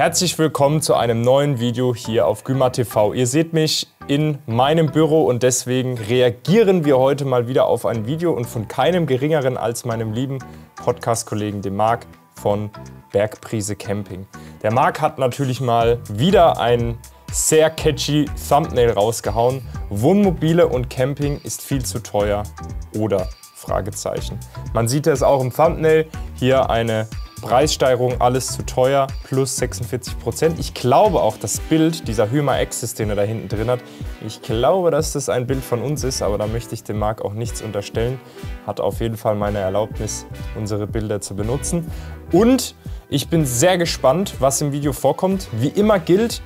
Herzlich willkommen zu einem neuen Video hier auf Güma TV. Ihr seht mich in meinem Büro und deswegen reagieren wir heute mal wieder auf ein Video und von keinem geringeren als meinem lieben Podcast-Kollegen, dem Marc von Bergprise Camping. Der Marc hat natürlich mal wieder ein sehr catchy Thumbnail rausgehauen. Wohnmobile und Camping ist viel zu teuer oder Fragezeichen. Man sieht es auch im Thumbnail. Hier eine Preissteigerung, alles zu teuer, plus 46 Prozent. Ich glaube auch, das Bild dieser Hymer Axis, den er da hinten drin hat, ich glaube, dass das ein Bild von uns ist, aber da möchte ich dem Marc auch nichts unterstellen. Hat auf jeden Fall meine Erlaubnis, unsere Bilder zu benutzen. Und ich bin sehr gespannt, was im Video vorkommt. Wie immer gilt,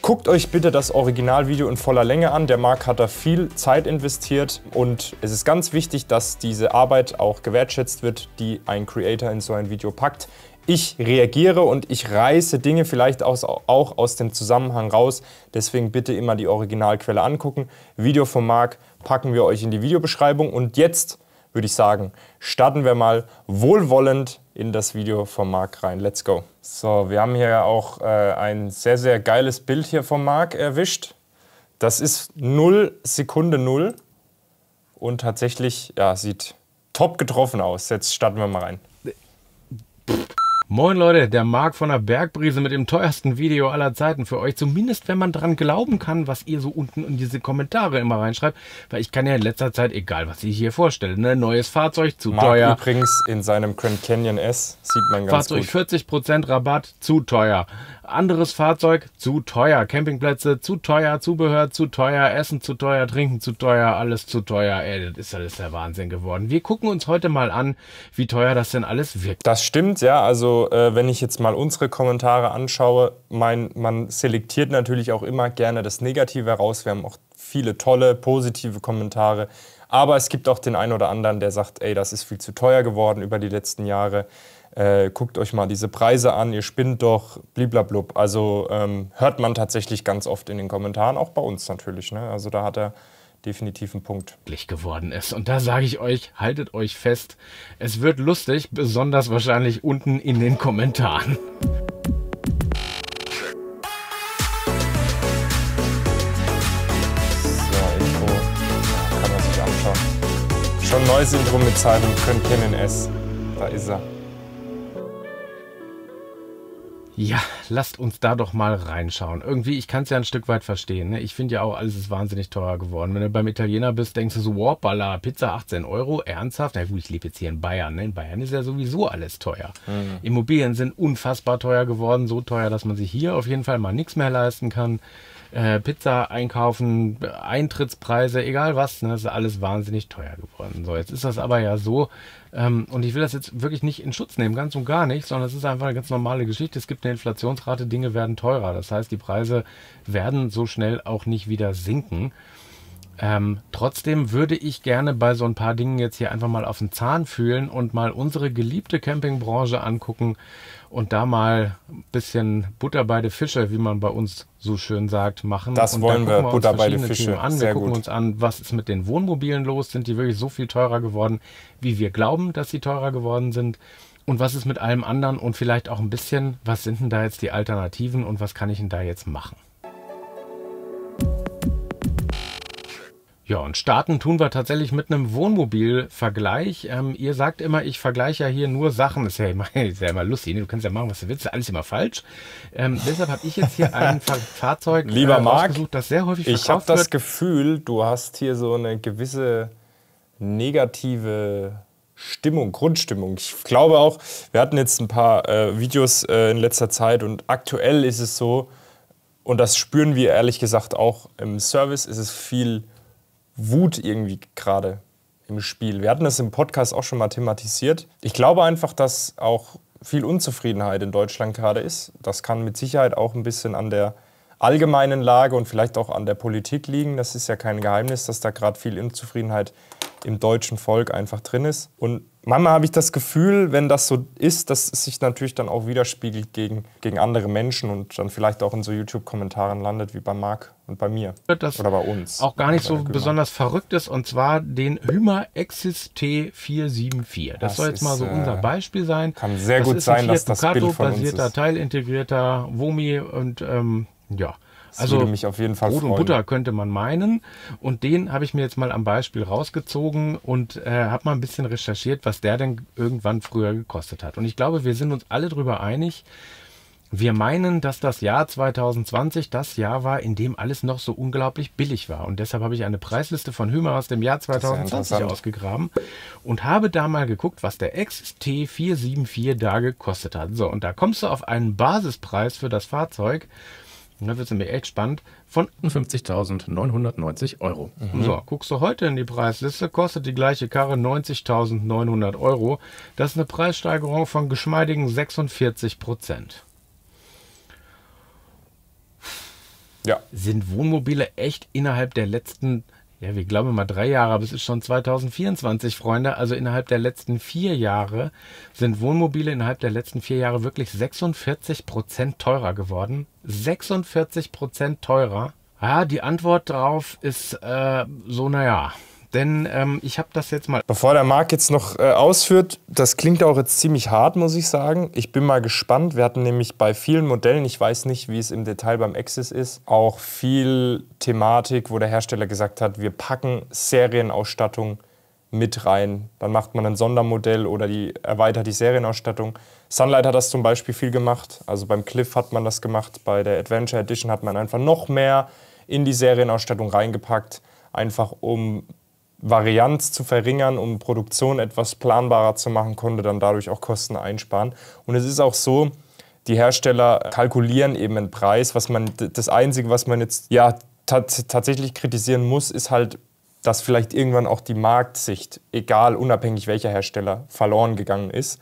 Guckt euch bitte das Originalvideo in voller Länge an. Der Marc hat da viel Zeit investiert und es ist ganz wichtig, dass diese Arbeit auch gewertschätzt wird, die ein Creator in so ein Video packt. Ich reagiere und ich reiße Dinge vielleicht auch aus dem Zusammenhang raus. Deswegen bitte immer die Originalquelle angucken. Video von Marc packen wir euch in die Videobeschreibung. Und jetzt würde ich sagen, starten wir mal wohlwollend in das Video von Marc rein. Let's go. So, wir haben hier auch äh, ein sehr, sehr geiles Bild hier von Marc erwischt. Das ist 0 Sekunde 0 und tatsächlich, ja, sieht top getroffen aus. Jetzt starten wir mal rein. Moin Leute, der Marc von der Bergbrise mit dem teuersten Video aller Zeiten für euch. Zumindest wenn man dran glauben kann, was ihr so unten in diese Kommentare immer reinschreibt. Weil ich kann ja in letzter Zeit, egal was ich hier vorstelle, ne, neues Fahrzeug zu Marc teuer. übrigens in seinem Grand Canyon S sieht man ganz Fahrzeug gut. Fahrzeug 40% Rabatt, zu teuer. Anderes Fahrzeug, zu teuer. Campingplätze, zu teuer. Zubehör, zu teuer. Essen, zu teuer. Trinken, zu teuer. Alles zu teuer. Ey, das ist alles der Wahnsinn geworden. Wir gucken uns heute mal an, wie teuer das denn alles wirkt. Das stimmt, ja. Also also äh, wenn ich jetzt mal unsere Kommentare anschaue, mein, man selektiert natürlich auch immer gerne das Negative heraus. Wir haben auch viele tolle, positive Kommentare. Aber es gibt auch den einen oder anderen, der sagt, ey, das ist viel zu teuer geworden über die letzten Jahre. Äh, guckt euch mal diese Preise an, ihr spinnt doch, bliblablub. Also ähm, hört man tatsächlich ganz oft in den Kommentaren, auch bei uns natürlich. Ne? Also da hat er definitiv ein Punkt. geworden ist. Und da sage ich euch, haltet euch fest. Es wird lustig, besonders wahrscheinlich unten in den Kommentaren. Schon Intro mit Simon Könnt kennen es. Da ist er. Ja, lasst uns da doch mal reinschauen. Irgendwie, ich kann es ja ein Stück weit verstehen. Ne? Ich finde ja auch, alles ist wahnsinnig teuer geworden. Wenn du beim Italiener bist, denkst du so, wopala, Pizza 18 Euro, ernsthaft? Na gut, ich lebe jetzt hier in Bayern. Ne? In Bayern ist ja sowieso alles teuer. Mhm. Immobilien sind unfassbar teuer geworden, so teuer, dass man sich hier auf jeden Fall mal nichts mehr leisten kann. Äh, Pizza einkaufen, Eintrittspreise, egal was, ne? das ist alles wahnsinnig teuer geworden. So, jetzt ist das aber ja so, ähm, und ich will das jetzt wirklich nicht in Schutz nehmen, ganz und gar nicht, sondern es ist einfach eine ganz normale Geschichte. Es gibt eine Inflationsrate, Dinge werden teurer. Das heißt, die Preise werden so schnell auch nicht wieder sinken. Ähm, trotzdem würde ich gerne bei so ein paar Dingen jetzt hier einfach mal auf den Zahn fühlen und mal unsere geliebte Campingbranche angucken und da mal ein bisschen Butter bei den Fische, wie man bei uns so schön sagt, machen. Das und wollen wir, wir Butter bei den Fische. An. Sehr wir gucken gut. uns an, was ist mit den Wohnmobilen los? Sind die wirklich so viel teurer geworden, wie wir glauben, dass sie teurer geworden sind? Und was ist mit allem anderen? Und vielleicht auch ein bisschen, was sind denn da jetzt die Alternativen und was kann ich denn da jetzt machen? Ja, und starten tun wir tatsächlich mit einem Wohnmobil-Vergleich. Ähm, ihr sagt immer, ich vergleiche ja hier nur Sachen. Ist ja immer, ist ja immer lustig, ne? du kannst ja machen, was du willst, alles immer falsch. Ähm, deshalb habe ich jetzt hier ein Fahrzeug äh, Lieber äh, Marc, das sehr häufig verkauft Ich habe das Gefühl, du hast hier so eine gewisse negative Stimmung, Grundstimmung. Ich glaube auch, wir hatten jetzt ein paar äh, Videos äh, in letzter Zeit und aktuell ist es so, und das spüren wir ehrlich gesagt auch im Service, ist es viel Wut irgendwie gerade im Spiel. Wir hatten das im Podcast auch schon mal thematisiert. Ich glaube einfach, dass auch viel Unzufriedenheit in Deutschland gerade ist. Das kann mit Sicherheit auch ein bisschen an der allgemeinen Lage und vielleicht auch an der Politik liegen. Das ist ja kein Geheimnis, dass da gerade viel Unzufriedenheit im deutschen Volk einfach drin ist. Und manchmal habe ich das Gefühl, wenn das so ist, dass es sich natürlich dann auch widerspiegelt gegen, gegen andere Menschen und dann vielleicht auch in so YouTube-Kommentaren landet wie bei Marc und bei mir. Das oder bei uns. Auch gar nicht so Gümer. Genau. besonders verrückt ist und zwar den Hymer Exis T474. Das, das soll jetzt ist, mal so äh, unser Beispiel sein. Kann sehr das gut sein, dass das Bild von uns ist. Das ist ein basierter, teilintegrierter Womi und ähm, ja. Das also würde mich auf jeden Fall Brot und Butter könnte man meinen. Und den habe ich mir jetzt mal am Beispiel rausgezogen und äh, habe mal ein bisschen recherchiert, was der denn irgendwann früher gekostet hat. Und ich glaube, wir sind uns alle darüber einig, wir meinen, dass das Jahr 2020 das Jahr war, in dem alles noch so unglaublich billig war. Und deshalb habe ich eine Preisliste von Hümer aus dem Jahr 2020 ja ausgegraben und habe da mal geguckt, was der XT474 da gekostet hat. So, und da kommst du auf einen Basispreis für das Fahrzeug da wird es nämlich echt spannend. Von 58.990 Euro. Mhm. So, guckst du heute in die Preisliste, kostet die gleiche Karre 90.900 Euro. Das ist eine Preissteigerung von geschmeidigen 46 Prozent. Ja. Sind Wohnmobile echt innerhalb der letzten ja, wir glauben mal drei Jahre, aber es ist schon 2024, Freunde. Also innerhalb der letzten vier Jahre sind Wohnmobile innerhalb der letzten vier Jahre wirklich 46 Prozent teurer geworden. 46 Prozent teurer. Ja, die Antwort darauf ist äh, so, naja. Denn ähm, ich habe das jetzt mal. Bevor der Marc jetzt noch äh, ausführt, das klingt auch jetzt ziemlich hart, muss ich sagen. Ich bin mal gespannt. Wir hatten nämlich bei vielen Modellen, ich weiß nicht, wie es im Detail beim Axis ist, auch viel Thematik, wo der Hersteller gesagt hat, wir packen Serienausstattung mit rein. Dann macht man ein Sondermodell oder die, erweitert die Serienausstattung. Sunlight hat das zum Beispiel viel gemacht. Also beim Cliff hat man das gemacht. Bei der Adventure Edition hat man einfach noch mehr in die Serienausstattung reingepackt, einfach um Varianz zu verringern, um Produktion etwas planbarer zu machen, konnte dann dadurch auch Kosten einsparen. Und es ist auch so, die Hersteller kalkulieren eben einen Preis. Was man, das Einzige, was man jetzt ja, tatsächlich kritisieren muss, ist halt, dass vielleicht irgendwann auch die Marktsicht, egal unabhängig welcher Hersteller, verloren gegangen ist.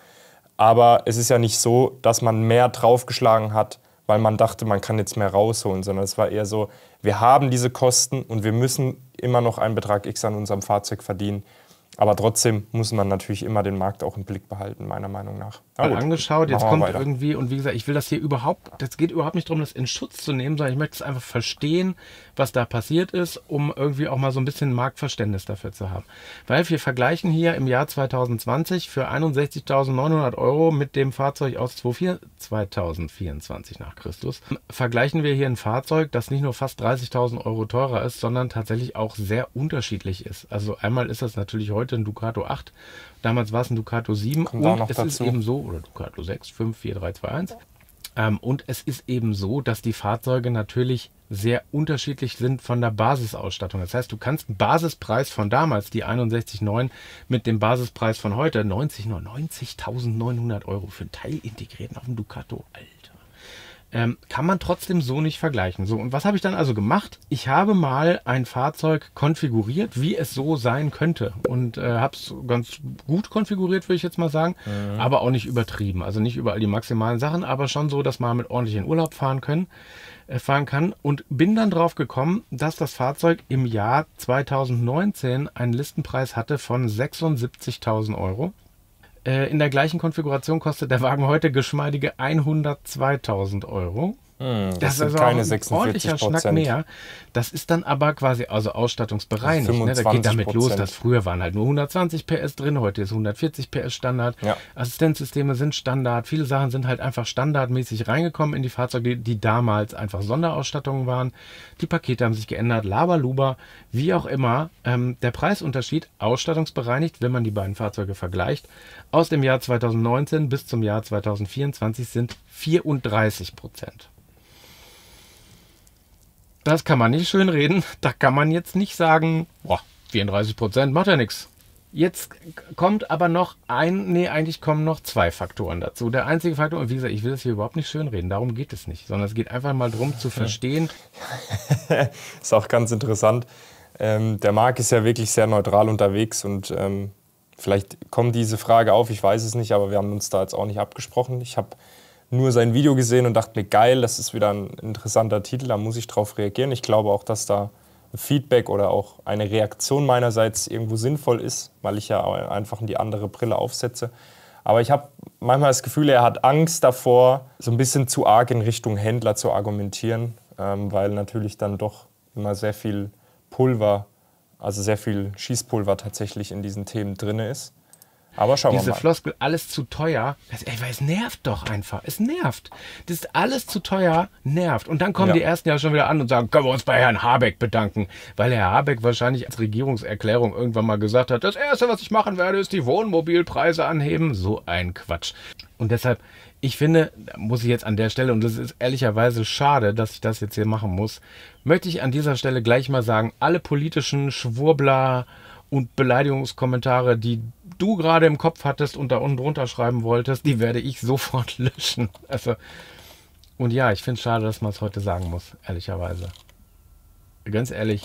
Aber es ist ja nicht so, dass man mehr draufgeschlagen hat, weil man dachte, man kann jetzt mehr rausholen, sondern es war eher so, wir haben diese Kosten und wir müssen immer noch einen Betrag X an unserem Fahrzeug verdienen, aber trotzdem muss man natürlich immer den Markt auch im Blick behalten, meiner Meinung nach. Na gut, angeschaut, jetzt kommt weiter. irgendwie, und wie gesagt, ich will das hier überhaupt, das geht überhaupt nicht darum, das in Schutz zu nehmen, sondern ich möchte es einfach verstehen, was da passiert ist, um irgendwie auch mal so ein bisschen Marktverständnis dafür zu haben. Weil wir vergleichen hier im Jahr 2020 für 61.900 Euro mit dem Fahrzeug aus 2024 nach Christus, vergleichen wir hier ein Fahrzeug, das nicht nur fast 30.000 Euro teurer ist, sondern tatsächlich auch sehr unterschiedlich ist. Also einmal ist das natürlich heute heute ein Ducato 8. Damals war es ein Ducato 7. Kommt und es dazu. ist eben so, oder Ducato 6, 5, 4, 3, 2, 1. Ähm, und es ist eben so, dass die Fahrzeuge natürlich sehr unterschiedlich sind von der Basisausstattung. Das heißt, du kannst einen Basispreis von damals, die 61,9, mit dem Basispreis von heute, 90, 90.900 Euro für einen Teil integrierten auf dem Ducato. Alter. Ähm, kann man trotzdem so nicht vergleichen. So, und was habe ich dann also gemacht? Ich habe mal ein Fahrzeug konfiguriert, wie es so sein könnte. Und äh, habe es ganz gut konfiguriert, würde ich jetzt mal sagen. Mhm. Aber auch nicht übertrieben. Also nicht überall die maximalen Sachen, aber schon so, dass man mit ordentlich in Urlaub fahren können äh, fahren kann und bin dann drauf gekommen, dass das Fahrzeug im Jahr 2019 einen Listenpreis hatte von 76.000 Euro. Äh, in der gleichen Konfiguration kostet der Wagen heute geschmeidige 102.000 Euro. Hm, das, das ist also keine 46 Schnack mehr. Das ist dann aber quasi also ausstattungsbereinigt. Ne? Da geht damit los, dass früher waren halt nur 120 PS drin, heute ist 140 PS Standard. Ja. Assistenzsysteme sind Standard. Viele Sachen sind halt einfach standardmäßig reingekommen in die Fahrzeuge, die, die damals einfach Sonderausstattungen waren. Die Pakete haben sich geändert, Labaluba, wie auch immer. Ähm, der Preisunterschied ausstattungsbereinigt, wenn man die beiden Fahrzeuge vergleicht, aus dem Jahr 2019 bis zum Jahr 2024 sind 34 Prozent. Das kann man nicht schön reden. Da kann man jetzt nicht sagen, boah, 34 Prozent macht ja nichts. Jetzt kommt aber noch ein, nee, eigentlich kommen noch zwei Faktoren dazu. Der einzige Faktor, und wie gesagt, ich will das hier überhaupt nicht schönreden, darum geht es nicht, sondern es geht einfach mal darum zu verstehen. ist auch ganz interessant. Ähm, der Marc ist ja wirklich sehr neutral unterwegs und ähm, vielleicht kommt diese Frage auf, ich weiß es nicht, aber wir haben uns da jetzt auch nicht abgesprochen. Ich habe nur sein Video gesehen und dachte mir, geil, das ist wieder ein interessanter Titel, da muss ich drauf reagieren. Ich glaube auch, dass da Feedback oder auch eine Reaktion meinerseits irgendwo sinnvoll ist, weil ich ja einfach in die andere Brille aufsetze. Aber ich habe manchmal das Gefühl, er hat Angst davor, so ein bisschen zu arg in Richtung Händler zu argumentieren, ähm, weil natürlich dann doch immer sehr viel Pulver, also sehr viel Schießpulver tatsächlich in diesen Themen drin ist. Aber schauen Diese wir mal. Diese Floskel, alles zu teuer, das, ey, weil es nervt doch einfach. Es nervt. Das ist alles zu teuer, nervt. Und dann kommen ja. die ersten ja schon wieder an und sagen, können wir uns bei Herrn Habeck bedanken. Weil Herr Habeck wahrscheinlich als Regierungserklärung irgendwann mal gesagt hat, das Erste, was ich machen werde, ist die Wohnmobilpreise anheben. So ein Quatsch. Und deshalb, ich finde, muss ich jetzt an der Stelle, und das ist ehrlicherweise schade, dass ich das jetzt hier machen muss, möchte ich an dieser Stelle gleich mal sagen, alle politischen Schwurbler und Beleidigungskommentare, die du gerade im Kopf hattest und da unten drunter schreiben wolltest, die mhm. werde ich sofort löschen. Also, und ja, ich finde es schade, dass man es heute sagen muss, ehrlicherweise. Ganz ehrlich.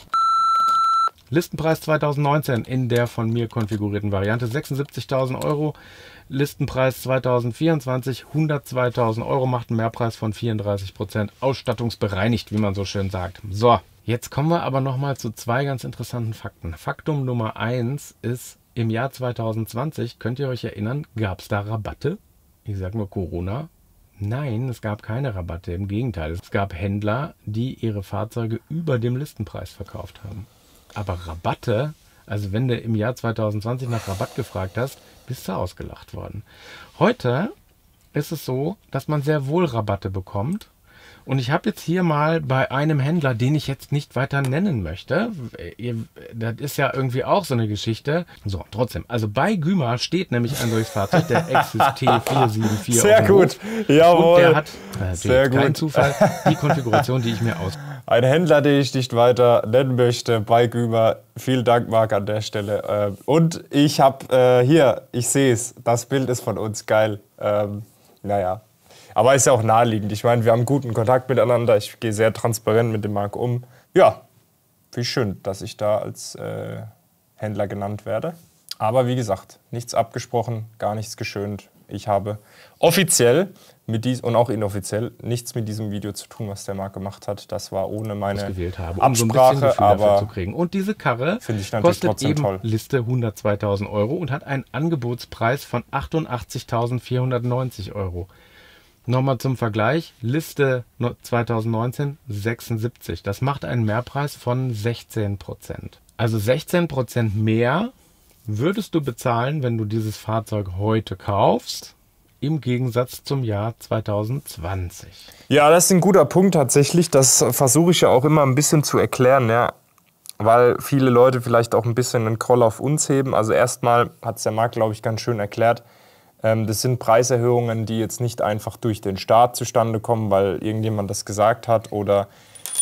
Listenpreis 2019 in der von mir konfigurierten Variante 76.000 Euro. Listenpreis 2024 102.000 Euro macht einen Mehrpreis von 34%. Ausstattungsbereinigt, wie man so schön sagt. So, jetzt kommen wir aber nochmal zu zwei ganz interessanten Fakten. Faktum Nummer 1 ist, im Jahr 2020, könnt ihr euch erinnern, gab es da Rabatte? Ich sage nur Corona. Nein, es gab keine Rabatte. Im Gegenteil, es gab Händler, die ihre Fahrzeuge über dem Listenpreis verkauft haben. Aber Rabatte, also wenn du im Jahr 2020 nach Rabatt gefragt hast, bist du ausgelacht worden. Heute ist es so, dass man sehr wohl Rabatte bekommt und ich habe jetzt hier mal bei einem Händler, den ich jetzt nicht weiter nennen möchte, das ist ja irgendwie auch so eine Geschichte. So, trotzdem. Also bei Gümer steht nämlich ein solches Fahrzeug, der Exis T474. Sehr gut. Jawohl. Und der hat, äh, Sehr gut. kein Zufall, die Konfiguration, die ich mir aus... Ein Händler, den ich nicht weiter nennen möchte, bei Gümer. Vielen Dank, Marc, an der Stelle. Ähm, und ich habe äh, hier, ich sehe es, das Bild ist von uns geil. Ähm, naja, aber ist ja auch naheliegend. Ich meine, wir haben guten Kontakt miteinander. Ich gehe sehr transparent mit dem Markt um. Ja, wie schön, dass ich da als äh, Händler genannt werde. Aber wie gesagt, nichts abgesprochen, gar nichts geschönt. Ich habe offiziell mit dies und auch inoffiziell nichts mit diesem Video zu tun, was der Marc gemacht hat. Das war ohne meine gewählt habe, um Absprache, so aber zu kriegen. Und diese Karre kostet eben toll. Liste 102.000 Euro und hat einen Angebotspreis von 88.490 Euro. Nochmal zum Vergleich, Liste 2019 76. Das macht einen Mehrpreis von 16%. Also 16% mehr würdest du bezahlen, wenn du dieses Fahrzeug heute kaufst, im Gegensatz zum Jahr 2020. Ja, das ist ein guter Punkt tatsächlich. Das versuche ich ja auch immer ein bisschen zu erklären, ja. Weil viele Leute vielleicht auch ein bisschen einen Kroll auf uns heben. Also erstmal hat es der Marc, glaube ich, ganz schön erklärt ähm, das sind Preiserhöhungen, die jetzt nicht einfach durch den Staat zustande kommen, weil irgendjemand das gesagt hat oder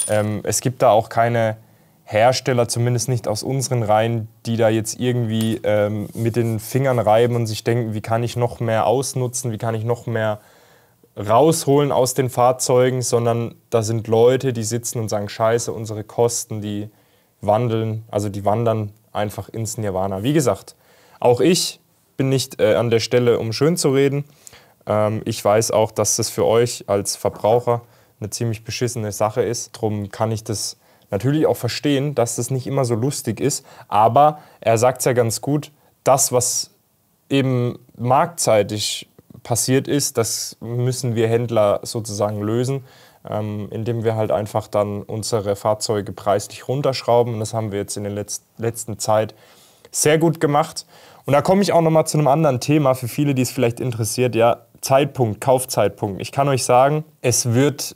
ähm, es gibt da auch keine Hersteller, zumindest nicht aus unseren Reihen, die da jetzt irgendwie ähm, mit den Fingern reiben und sich denken, wie kann ich noch mehr ausnutzen, wie kann ich noch mehr rausholen aus den Fahrzeugen, sondern da sind Leute, die sitzen und sagen, scheiße, unsere Kosten, die wandeln, also die wandern einfach ins Nirvana. Wie gesagt, auch ich bin nicht äh, an der Stelle, um schön zu reden. Ähm, ich weiß auch, dass das für euch als Verbraucher eine ziemlich beschissene Sache ist. Darum kann ich das natürlich auch verstehen, dass das nicht immer so lustig ist. Aber er sagt es ja ganz gut, das, was eben marktzeitig passiert ist, das müssen wir Händler sozusagen lösen, ähm, indem wir halt einfach dann unsere Fahrzeuge preislich runterschrauben. Und das haben wir jetzt in der Letz letzten Zeit sehr gut gemacht. Und da komme ich auch nochmal zu einem anderen Thema, für viele, die es vielleicht interessiert, ja, Zeitpunkt, Kaufzeitpunkt. Ich kann euch sagen, es wird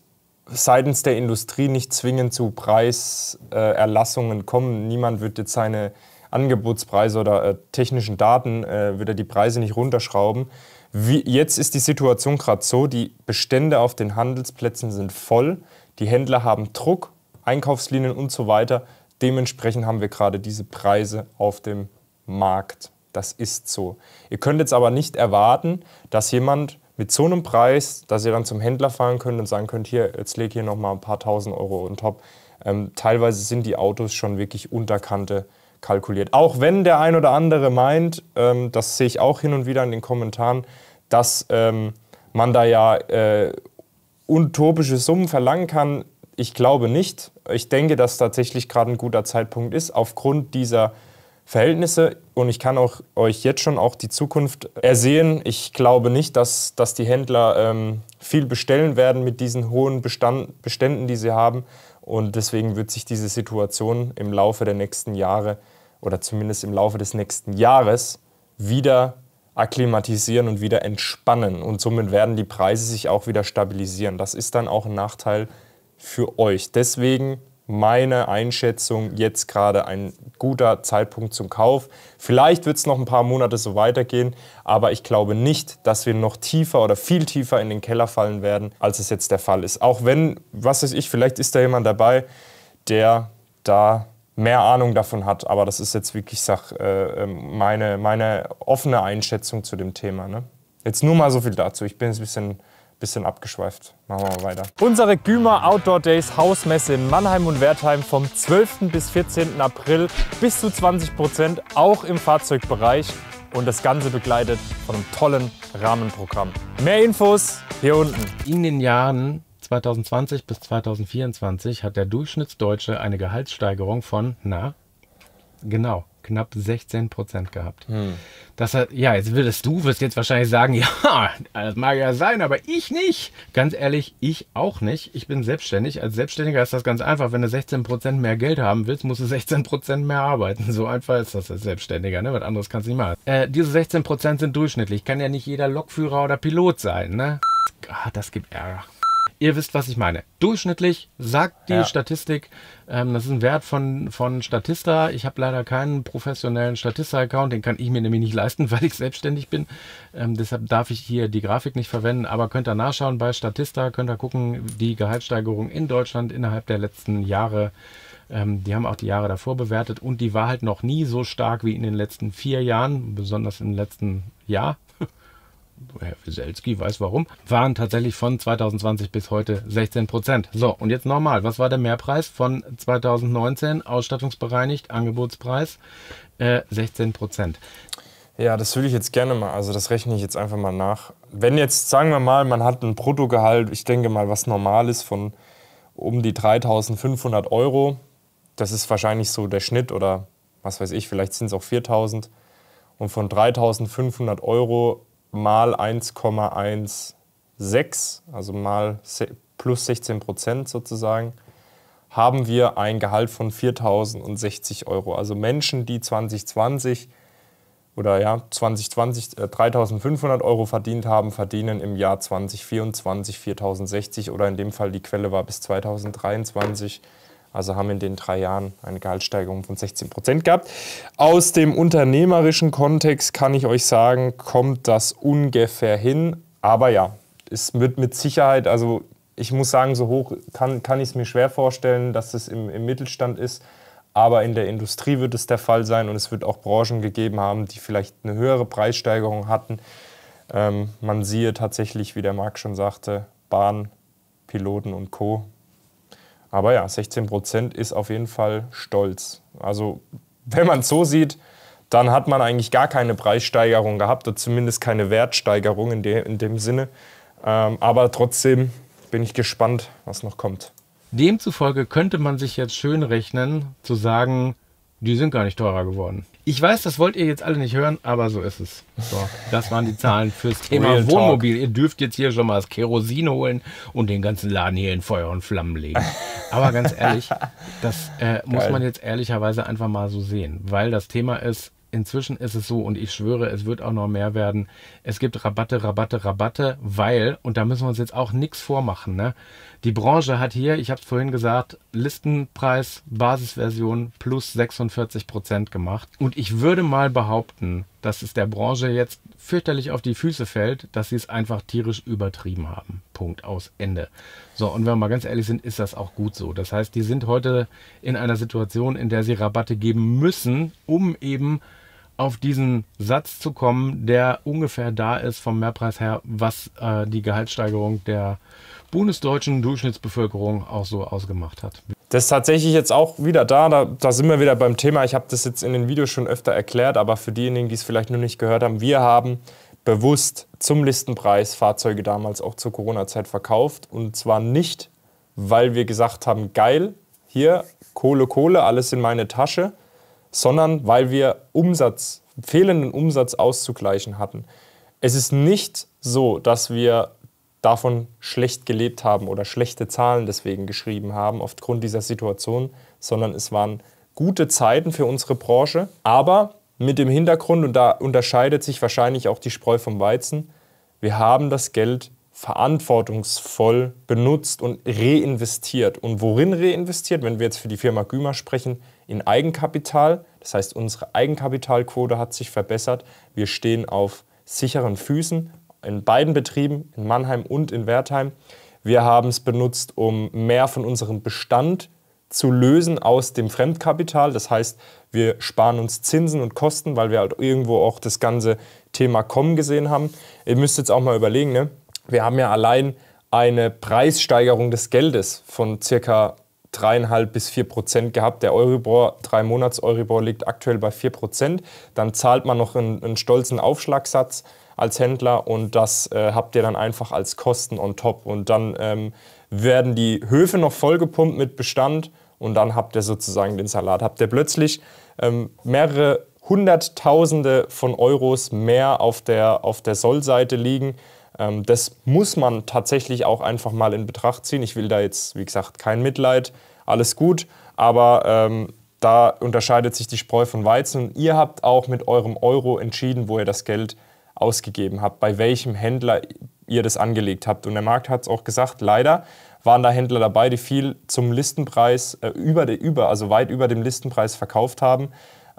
seitens der Industrie nicht zwingend zu Preiserlassungen äh, kommen. Niemand wird jetzt seine Angebotspreise oder äh, technischen Daten, äh, wird er die Preise nicht runterschrauben. Wie, jetzt ist die Situation gerade so, die Bestände auf den Handelsplätzen sind voll, die Händler haben Druck, Einkaufslinien und so weiter. Dementsprechend haben wir gerade diese Preise auf dem Markt. Das ist so. Ihr könnt jetzt aber nicht erwarten, dass jemand mit so einem Preis, dass ihr dann zum Händler fahren könnt und sagen könnt, hier, jetzt leg hier nochmal ein paar tausend Euro on top. Ähm, teilweise sind die Autos schon wirklich unterkante kalkuliert. Auch wenn der ein oder andere meint, ähm, das sehe ich auch hin und wieder in den Kommentaren, dass ähm, man da ja äh, utopische Summen verlangen kann. Ich glaube nicht. Ich denke, dass tatsächlich gerade ein guter Zeitpunkt ist, aufgrund dieser Verhältnisse und ich kann auch euch jetzt schon auch die Zukunft ersehen. Ich glaube nicht, dass, dass die Händler ähm, viel bestellen werden mit diesen hohen Bestand, Beständen, die sie haben. Und deswegen wird sich diese Situation im Laufe der nächsten Jahre oder zumindest im Laufe des nächsten Jahres wieder akklimatisieren und wieder entspannen. Und somit werden die Preise sich auch wieder stabilisieren. Das ist dann auch ein Nachteil für euch. Deswegen meine Einschätzung jetzt gerade ein guter Zeitpunkt zum Kauf. Vielleicht wird es noch ein paar Monate so weitergehen, aber ich glaube nicht, dass wir noch tiefer oder viel tiefer in den Keller fallen werden, als es jetzt der Fall ist. Auch wenn, was weiß ich, vielleicht ist da jemand dabei, der da mehr Ahnung davon hat. Aber das ist jetzt wirklich sag, äh, ähm, meine, meine offene Einschätzung zu dem Thema. Ne? Jetzt nur mal so viel dazu. Ich bin jetzt ein bisschen bisschen abgeschweift. Machen wir mal weiter. Unsere Gümer Outdoor Days Hausmesse in Mannheim und Wertheim vom 12. bis 14. April bis zu 20 Prozent, auch im Fahrzeugbereich. Und das Ganze begleitet von einem tollen Rahmenprogramm. Mehr Infos hier unten. In den Jahren 2020 bis 2024 hat der Durchschnittsdeutsche eine Gehaltssteigerung von, na, genau, knapp 16 Prozent gehabt. Hm. Das hat, ja, jetzt würdest du, wirst jetzt wahrscheinlich sagen, ja, das mag ja sein, aber ich nicht. Ganz ehrlich, ich auch nicht. Ich bin selbstständig. Als Selbstständiger ist das ganz einfach. Wenn du 16 Prozent mehr Geld haben willst, musst du 16 Prozent mehr arbeiten. So einfach ist das als Selbstständiger. Ne? Was anderes kannst du nicht machen. Äh, diese 16 Prozent sind durchschnittlich. Kann ja nicht jeder Lokführer oder Pilot sein. Ne? Ah, das gibt Ärger ihr wisst, was ich meine. Durchschnittlich sagt die ja. Statistik, ähm, das ist ein Wert von, von Statista. Ich habe leider keinen professionellen Statista-Account, den kann ich mir nämlich nicht leisten, weil ich selbstständig bin. Ähm, deshalb darf ich hier die Grafik nicht verwenden, aber könnt ihr nachschauen bei Statista, könnt ihr gucken, die Gehaltssteigerung in Deutschland innerhalb der letzten Jahre. Ähm, die haben auch die Jahre davor bewertet und die war halt noch nie so stark wie in den letzten vier Jahren, besonders im letzten Jahr Herr Wieselski weiß warum, waren tatsächlich von 2020 bis heute 16 Prozent. So, und jetzt nochmal, was war der Mehrpreis von 2019? Ausstattungsbereinigt, Angebotspreis äh, 16 Prozent. Ja, das würde ich jetzt gerne mal, also das rechne ich jetzt einfach mal nach. Wenn jetzt, sagen wir mal, man hat ein Bruttogehalt, ich denke mal, was normal ist von um die 3500 Euro, das ist wahrscheinlich so der Schnitt oder was weiß ich, vielleicht sind es auch 4000. Und von 3500 Euro mal 1,16, also mal plus 16 Prozent sozusagen, haben wir ein Gehalt von 4.060 Euro. Also Menschen, die 2020 oder ja, 2020 3.500 äh, Euro verdient haben, verdienen im Jahr 2024 4.060 oder in dem Fall die Quelle war bis 2023 also haben in den drei Jahren eine Gehaltssteigerung von 16 Prozent gehabt. Aus dem unternehmerischen Kontext kann ich euch sagen, kommt das ungefähr hin. Aber ja, es wird mit Sicherheit, also ich muss sagen, so hoch kann, kann ich es mir schwer vorstellen, dass es im, im Mittelstand ist. Aber in der Industrie wird es der Fall sein und es wird auch Branchen gegeben haben, die vielleicht eine höhere Preissteigerung hatten. Ähm, man siehe tatsächlich, wie der Marc schon sagte, Bahn, Piloten und Co. Aber ja, 16 ist auf jeden Fall stolz. Also wenn man es so sieht, dann hat man eigentlich gar keine Preissteigerung gehabt oder zumindest keine Wertsteigerung in, de in dem Sinne. Ähm, aber trotzdem bin ich gespannt, was noch kommt. Demzufolge könnte man sich jetzt schön rechnen, zu sagen, die sind gar nicht teurer geworden. Ich weiß, das wollt ihr jetzt alle nicht hören, aber so ist es. So, das waren die Zahlen fürs Thema Real Wohnmobil. Talk. Ihr dürft jetzt hier schon mal das Kerosin holen und den ganzen Laden hier in Feuer und Flammen legen. Aber ganz ehrlich, das äh, muss man jetzt ehrlicherweise einfach mal so sehen, weil das Thema ist, inzwischen ist es so, und ich schwöre, es wird auch noch mehr werden. Es gibt Rabatte, Rabatte, Rabatte, weil, und da müssen wir uns jetzt auch nichts vormachen, ne? Die Branche hat hier, ich habe es vorhin gesagt, Listenpreis Basisversion plus 46 Prozent gemacht. Und ich würde mal behaupten, dass es der Branche jetzt fürchterlich auf die Füße fällt, dass sie es einfach tierisch übertrieben haben. Punkt aus Ende. So, und wenn wir mal ganz ehrlich sind, ist das auch gut so. Das heißt, die sind heute in einer Situation, in der sie Rabatte geben müssen, um eben auf diesen Satz zu kommen, der ungefähr da ist vom Mehrpreis her, was äh, die Gehaltssteigerung der äh, bundesdeutschen Durchschnittsbevölkerung auch so ausgemacht hat. Das ist tatsächlich jetzt auch wieder da, da, da sind wir wieder beim Thema. Ich habe das jetzt in den Videos schon öfter erklärt, aber für diejenigen, die es vielleicht noch nicht gehört haben, wir haben bewusst zum Listenpreis Fahrzeuge damals auch zur Corona-Zeit verkauft. Und zwar nicht, weil wir gesagt haben, geil, hier Kohle, Kohle, alles in meine Tasche, sondern weil wir Umsatz, fehlenden Umsatz auszugleichen hatten. Es ist nicht so, dass wir davon schlecht gelebt haben oder schlechte Zahlen deswegen geschrieben haben, aufgrund dieser Situation, sondern es waren gute Zeiten für unsere Branche, aber mit dem Hintergrund, und da unterscheidet sich wahrscheinlich auch die Spreu vom Weizen, wir haben das Geld verantwortungsvoll benutzt und reinvestiert. Und worin reinvestiert, wenn wir jetzt für die Firma Gümer sprechen, in Eigenkapital. Das heißt, unsere Eigenkapitalquote hat sich verbessert. Wir stehen auf sicheren Füßen in beiden Betrieben, in Mannheim und in Wertheim. Wir haben es benutzt, um mehr von unserem Bestand zu lösen aus dem Fremdkapital. Das heißt, wir sparen uns Zinsen und Kosten, weil wir halt irgendwo auch das ganze Thema kommen gesehen haben. Ihr müsst jetzt auch mal überlegen, ne? wir haben ja allein eine Preissteigerung des Geldes von circa 3,5 bis 4 Prozent gehabt. Der Euribor, 3-Monats-Euribor liegt aktuell bei 4 Prozent. Dann zahlt man noch einen, einen stolzen Aufschlagsatz als Händler und das äh, habt ihr dann einfach als Kosten on top. Und dann ähm, werden die Höfe noch vollgepumpt mit Bestand und dann habt ihr sozusagen den Salat. Habt ihr plötzlich ähm, mehrere Hunderttausende von Euros mehr auf der, auf der Sollseite liegen. Ähm, das muss man tatsächlich auch einfach mal in Betracht ziehen. Ich will da jetzt, wie gesagt, kein Mitleid, alles gut, aber ähm, da unterscheidet sich die Spreu von Weizen. Und ihr habt auch mit eurem Euro entschieden, wo ihr das Geld ausgegeben habt, bei welchem Händler ihr das angelegt habt. Und der Markt hat es auch gesagt, leider waren da Händler dabei, die viel zum Listenpreis äh, über, de, über, also weit über dem Listenpreis verkauft haben.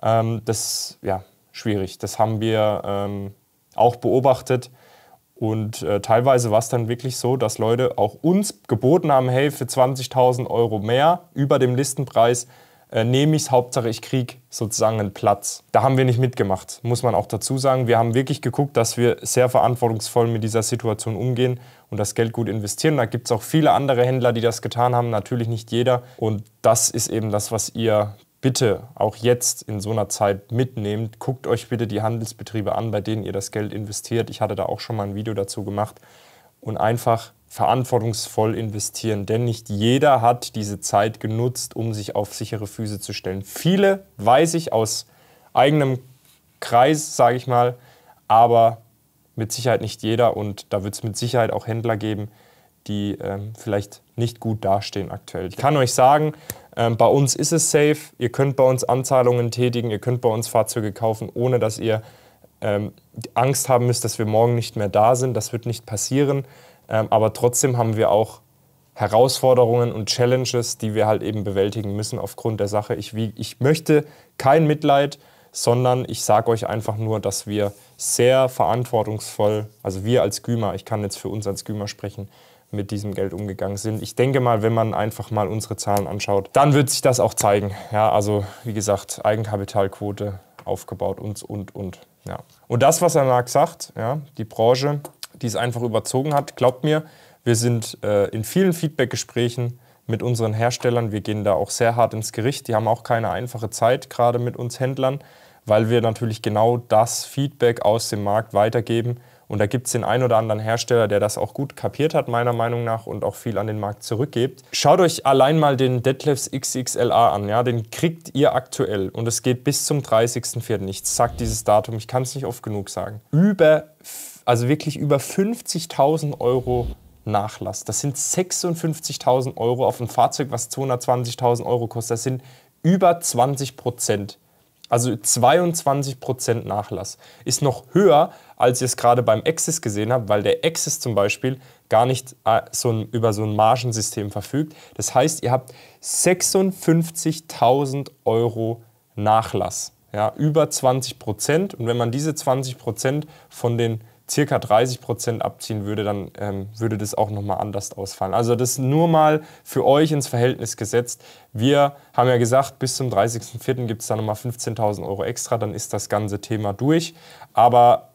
Ähm, das ja schwierig. Das haben wir ähm, auch beobachtet. Und äh, teilweise war es dann wirklich so, dass Leute auch uns geboten haben, hey, für 20.000 Euro mehr über dem Listenpreis äh, nehme ich es, Hauptsache ich kriege sozusagen einen Platz. Da haben wir nicht mitgemacht, muss man auch dazu sagen. Wir haben wirklich geguckt, dass wir sehr verantwortungsvoll mit dieser Situation umgehen und das Geld gut investieren. Da gibt es auch viele andere Händler, die das getan haben, natürlich nicht jeder. Und das ist eben das, was ihr bitte auch jetzt in so einer Zeit mitnehmt. Guckt euch bitte die Handelsbetriebe an, bei denen ihr das Geld investiert. Ich hatte da auch schon mal ein Video dazu gemacht und einfach verantwortungsvoll investieren. Denn nicht jeder hat diese Zeit genutzt, um sich auf sichere Füße zu stellen. Viele weiß ich aus eigenem Kreis, sage ich mal, aber mit Sicherheit nicht jeder. Und da wird es mit Sicherheit auch Händler geben, die ähm, vielleicht nicht gut dastehen aktuell. Ich kann euch sagen, ähm, bei uns ist es safe. Ihr könnt bei uns Anzahlungen tätigen, ihr könnt bei uns Fahrzeuge kaufen, ohne dass ihr ähm, Angst haben müssen, dass wir morgen nicht mehr da sind. Das wird nicht passieren. Ähm, aber trotzdem haben wir auch Herausforderungen und Challenges, die wir halt eben bewältigen müssen aufgrund der Sache. Ich, wie, ich möchte kein Mitleid, sondern ich sage euch einfach nur, dass wir sehr verantwortungsvoll, also wir als Gümer, ich kann jetzt für uns als Gümer sprechen, mit diesem Geld umgegangen sind. Ich denke mal, wenn man einfach mal unsere Zahlen anschaut, dann wird sich das auch zeigen. Ja, also wie gesagt, Eigenkapitalquote aufgebaut und und und. Ja. Und das, was er Marx sagt, ja, die Branche, die es einfach überzogen hat, glaubt mir, wir sind äh, in vielen Feedbackgesprächen mit unseren Herstellern, wir gehen da auch sehr hart ins Gericht, die haben auch keine einfache Zeit, gerade mit uns Händlern, weil wir natürlich genau das Feedback aus dem Markt weitergeben und da gibt es den einen oder anderen Hersteller, der das auch gut kapiert hat, meiner Meinung nach, und auch viel an den Markt zurückgibt. Schaut euch allein mal den Detlefs XXLA an. Ja? Den kriegt ihr aktuell und es geht bis zum 30.04. Ich sag dieses Datum, ich kann es nicht oft genug sagen. Über, also wirklich über 50.000 Euro Nachlass. Das sind 56.000 Euro auf ein Fahrzeug, was 220.000 Euro kostet. Das sind über 20 Prozent. Also 22% Nachlass. Ist noch höher, als ihr es gerade beim Exis gesehen habt, weil der Exis zum Beispiel gar nicht äh, so ein, über so ein Margensystem verfügt. Das heißt, ihr habt 56.000 Euro Nachlass. Ja, über 20 Und wenn man diese 20 von den circa 30 Prozent abziehen würde, dann ähm, würde das auch nochmal anders ausfallen. Also das nur mal für euch ins Verhältnis gesetzt. Wir haben ja gesagt, bis zum 30.04. gibt es da nochmal 15.000 Euro extra, dann ist das ganze Thema durch. Aber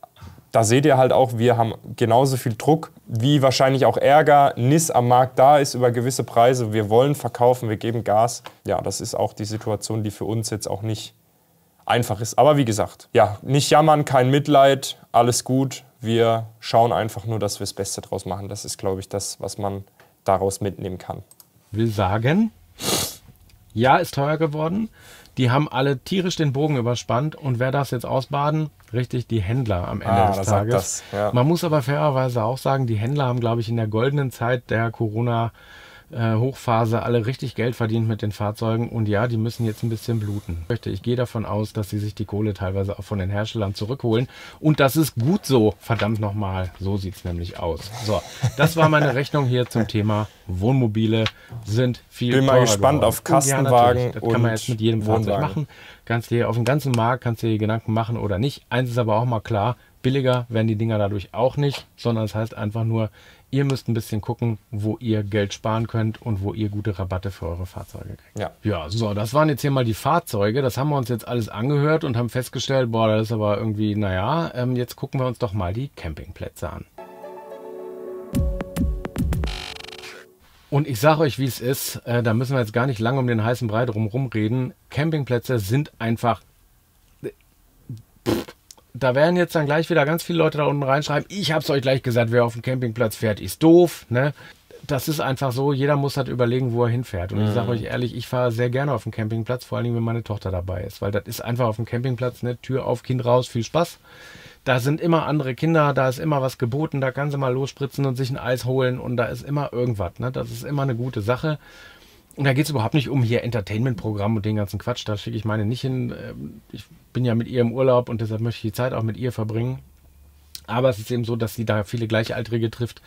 da seht ihr halt auch, wir haben genauso viel Druck, wie wahrscheinlich auch Ärger, Niss am Markt da ist über gewisse Preise. Wir wollen verkaufen, wir geben Gas. Ja, das ist auch die Situation, die für uns jetzt auch nicht einfach ist. Aber wie gesagt, ja, nicht jammern, kein Mitleid, alles gut wir schauen einfach nur, dass wir das Beste draus machen. Das ist, glaube ich, das, was man daraus mitnehmen kann. Will sagen, ja, ist teuer geworden. Die haben alle tierisch den Bogen überspannt. Und wer darf es jetzt ausbaden? Richtig, die Händler am Ende ah, des Tages. Das, ja. Man muss aber fairerweise auch sagen, die Händler haben, glaube ich, in der goldenen Zeit der Corona- äh, Hochphase alle richtig Geld verdient mit den Fahrzeugen und ja, die müssen jetzt ein bisschen bluten. Ich gehe davon aus, dass sie sich die Kohle teilweise auch von den Herstellern zurückholen und das ist gut so, verdammt nochmal, so sieht es nämlich aus. So, das war meine Rechnung hier zum Thema Wohnmobile sind viel Bin mal gespannt geworden. auf Kastenwagen oh, ja, das kann man jetzt mit jedem Wohnwagen. Fahrzeug machen. Kannst dir auf dem ganzen Markt kannst dir Gedanken machen oder nicht. Eins ist aber auch mal klar, billiger werden die Dinger dadurch auch nicht, sondern es das heißt einfach nur, ihr müsst ein bisschen gucken, wo ihr Geld sparen könnt und wo ihr gute Rabatte für eure Fahrzeuge kriegt. Ja. ja, so, das waren jetzt hier mal die Fahrzeuge. Das haben wir uns jetzt alles angehört und haben festgestellt, boah, das ist aber irgendwie, naja, ähm, jetzt gucken wir uns doch mal die Campingplätze an. Und ich sage euch, wie es ist, äh, da müssen wir jetzt gar nicht lange um den heißen Brei drum rumreden. Campingplätze sind einfach da werden jetzt dann gleich wieder ganz viele Leute da unten reinschreiben, ich hab's euch gleich gesagt, wer auf dem Campingplatz fährt, ist doof, ne? Das ist einfach so, jeder muss halt überlegen, wo er hinfährt. Und mhm. ich sage euch ehrlich, ich fahre sehr gerne auf dem Campingplatz, vor allen Dingen, wenn meine Tochter dabei ist, weil das ist einfach auf dem Campingplatz, ne? Tür auf, Kind raus, viel Spaß. Da sind immer andere Kinder, da ist immer was geboten, da kann sie mal losspritzen und sich ein Eis holen und da ist immer irgendwas, ne? Das ist immer eine gute Sache. Und da geht es überhaupt nicht um hier Entertainment-Programm und den ganzen Quatsch. Da schicke ich meine nicht hin. Ähm, ich bin ja mit ihr im Urlaub und deshalb möchte ich die Zeit auch mit ihr verbringen. Aber es ist eben so, dass sie da viele Gleichaltrige trifft